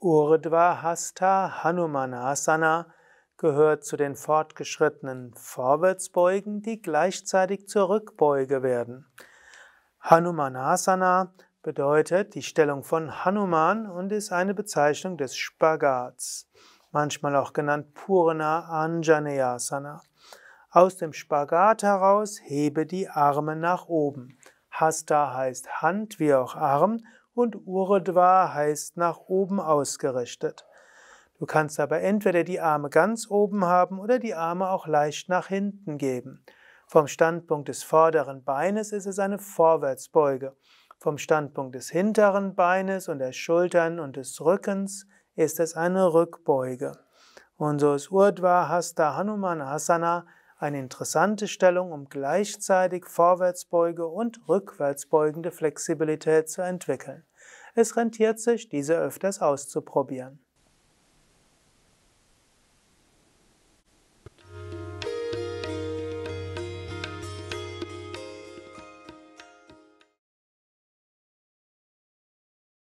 Urdhva-Hasta Hanumanasana gehört zu den fortgeschrittenen Vorwärtsbeugen, die gleichzeitig zur Rückbeuge werden. Hanumanasana bedeutet die Stellung von Hanuman und ist eine Bezeichnung des Spagats, manchmal auch genannt Purna Anjaneyasana. Aus dem Spagat heraus hebe die Arme nach oben. Hasta heißt Hand wie auch Arm und Urdhva heißt nach oben ausgerichtet. Du kannst aber entweder die Arme ganz oben haben oder die Arme auch leicht nach hinten geben. Vom Standpunkt des vorderen Beines ist es eine Vorwärtsbeuge. Vom Standpunkt des hinteren Beines und der Schultern und des Rückens ist es eine Rückbeuge. Und so ist Urdhva Hasta Hanuman Hasana eine interessante Stellung, um gleichzeitig vorwärtsbeuge und rückwärtsbeugende Flexibilität zu entwickeln. Es rentiert sich, diese öfters auszuprobieren.